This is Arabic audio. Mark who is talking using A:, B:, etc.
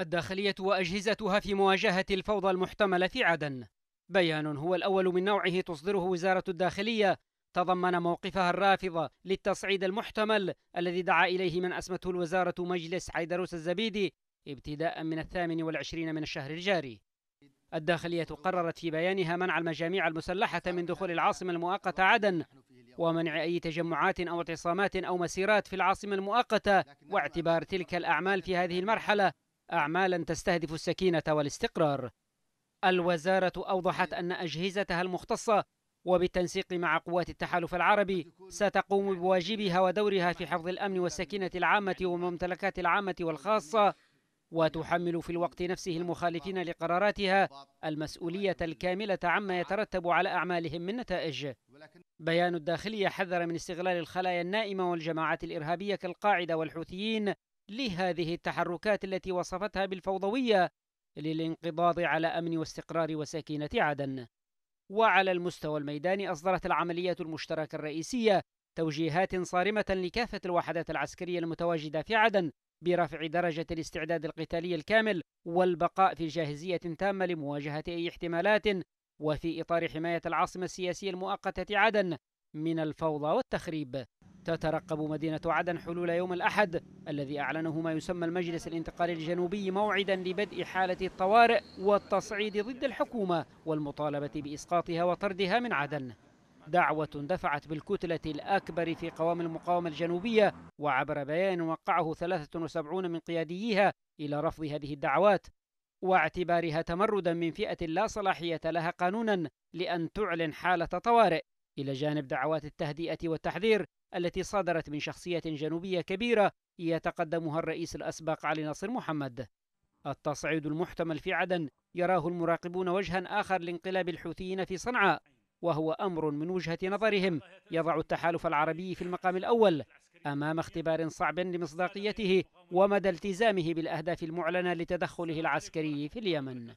A: الداخلية وأجهزتها في مواجهة الفوضى المحتملة في عدن بيان هو الأول من نوعه تصدره وزارة الداخلية تضمن موقفها الرافض للتصعيد المحتمل الذي دعا إليه من أسمته الوزارة مجلس عيدروس الزبيدي ابتداء من الثامن والعشرين من الشهر الجاري الداخلية قررت في بيانها منع المجاميع المسلحة من دخول العاصمة المؤقتة عدن ومنع أي تجمعات أو اعتصامات أو مسيرات في العاصمة المؤقتة واعتبار تلك الأعمال في هذه المرحلة أعمالا تستهدف السكينة والاستقرار الوزارة أوضحت أن أجهزتها المختصة وبالتنسيق مع قوات التحالف العربي ستقوم بواجبها ودورها في حفظ الأمن والسكينة العامة والممتلكات العامة والخاصة وتحمل في الوقت نفسه المخالفين لقراراتها المسؤولية الكاملة عما يترتب على أعمالهم من نتائج بيان الداخلية حذر من استغلال الخلايا النائمة والجماعات الإرهابية كالقاعدة والحوثيين لهذه التحركات التي وصفتها بالفوضوية للانقضاض على أمن واستقرار وسكينة عدن وعلى المستوى الميداني أصدرت العملية المشتركة الرئيسية توجيهات صارمة لكافة الوحدات العسكرية المتواجدة في عدن برفع درجة الاستعداد القتالي الكامل والبقاء في جاهزية تامة لمواجهة أي احتمالات وفي إطار حماية العاصمة السياسية المؤقتة عدن من الفوضى والتخريب تترقب مدينة عدن حلول يوم الأحد الذي أعلنه ما يسمى المجلس الانتقالي الجنوبي موعدا لبدء حالة الطوارئ والتصعيد ضد الحكومة والمطالبة بإسقاطها وطردها من عدن دعوة دفعت بالكتلة الأكبر في قوام المقاومة الجنوبية وعبر بيان وقعه 73 من قياديها إلى رفض هذه الدعوات واعتبارها تمردا من فئة لا صلاحية لها قانونا لأن تعلن حالة طوارئ إلى جانب دعوات التهدئة والتحذير التي صادرت من شخصية جنوبية كبيرة يتقدمها الرئيس الأسبق علي نصر محمد التصعيد المحتمل في عدن يراه المراقبون وجها آخر لانقلاب الحوثيين في صنعاء وهو أمر من وجهة نظرهم يضع التحالف العربي في المقام الأول أمام اختبار صعب لمصداقيته ومدى التزامه بالأهداف المعلنة لتدخله العسكري في اليمن